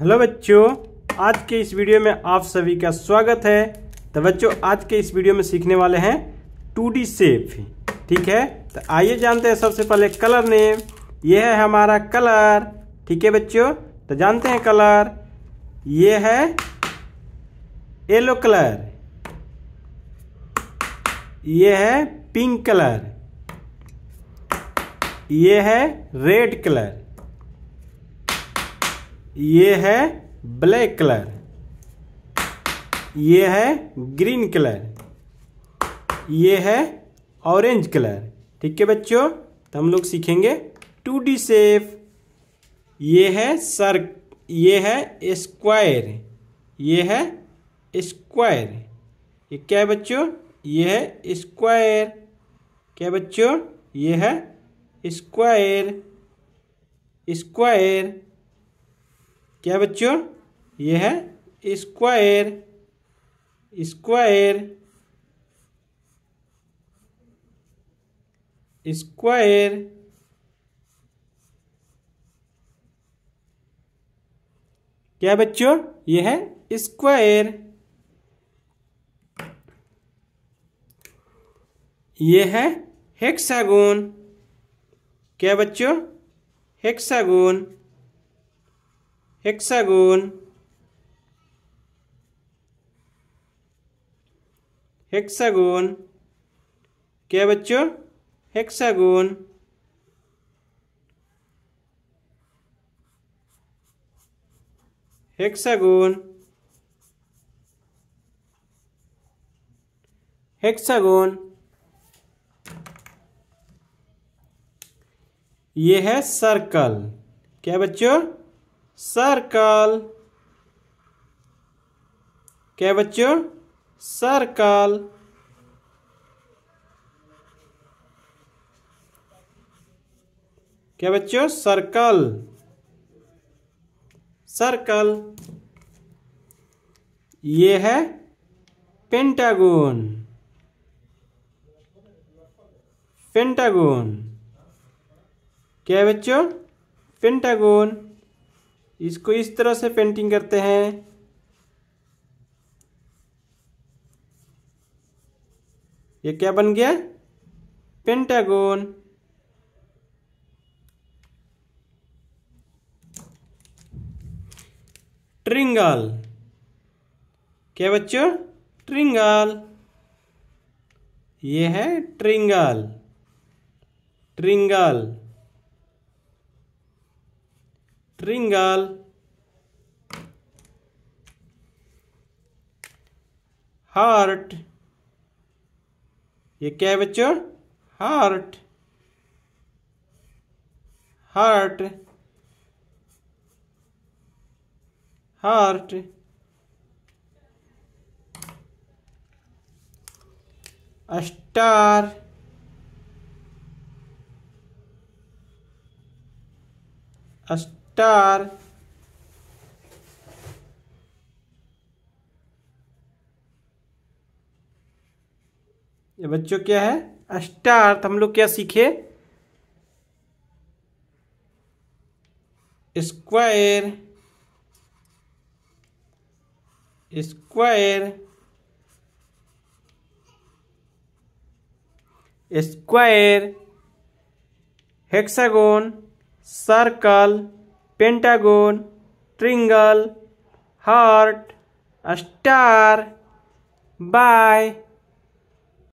hello बच्चों आज के इस वीडियो में आप सभी का स्वागत है तो बच्चों आज के इस वीडियो में सीखने वाले हैं टू डी सेप ठीक है तो आइए जानते हैं सबसे पहले कलर नेम यह है हमारा कलर ठीक है बच्चों तो जानते हैं कलर ये है येलो कलर ये है पिंक कलर ये है रेड कलर ये है ब्लैक कलर ये है ग्रीन कलर ये है ऑरेंज कलर ठीक है बच्चों तो हम लोग सीखेंगे टू डी सेफ ये है सर ये है स्क्वायर ये है स्क्वायर ये क्या है बच्चों ये है स्क्वायर क्या बच्चों ये है स्क्वायर स्क्वायर क्या बच्चों ये है स्क्वायर स्क्वायर स्क्वायर क्या बच्चों ये है स्क्वायर ये है हेक्सागोन क्या बच्चों हेक्सागोन hexagon हेक्सागोन क्या बच्चों हेक्सागोन हेक्सागोन हेक्सागोन ये है सर्कल क्या बच्चों सर्कल क्या बच्चों सर्कल क्या बच्चों सर्कल सर्कल ये है पेंटागोन पेंटागोन क्या बच्चों पेंटागोन इसको इस तरह से पेंटिंग करते हैं ये क्या बन गया पेंटागोन ट्रिंगल क्या बच्चों ट्रिंगल ये है ट्रिंगल ट्रिंगल wrinkle हार्ट ये क्या है बच्चों हार्ट हार्ट हार्ट स्टार अस्ट स्टार ये बच्चों क्या है स्टार तो हम लोग क्या सीखे square square square hexagon circle pentagon triangle heart star bye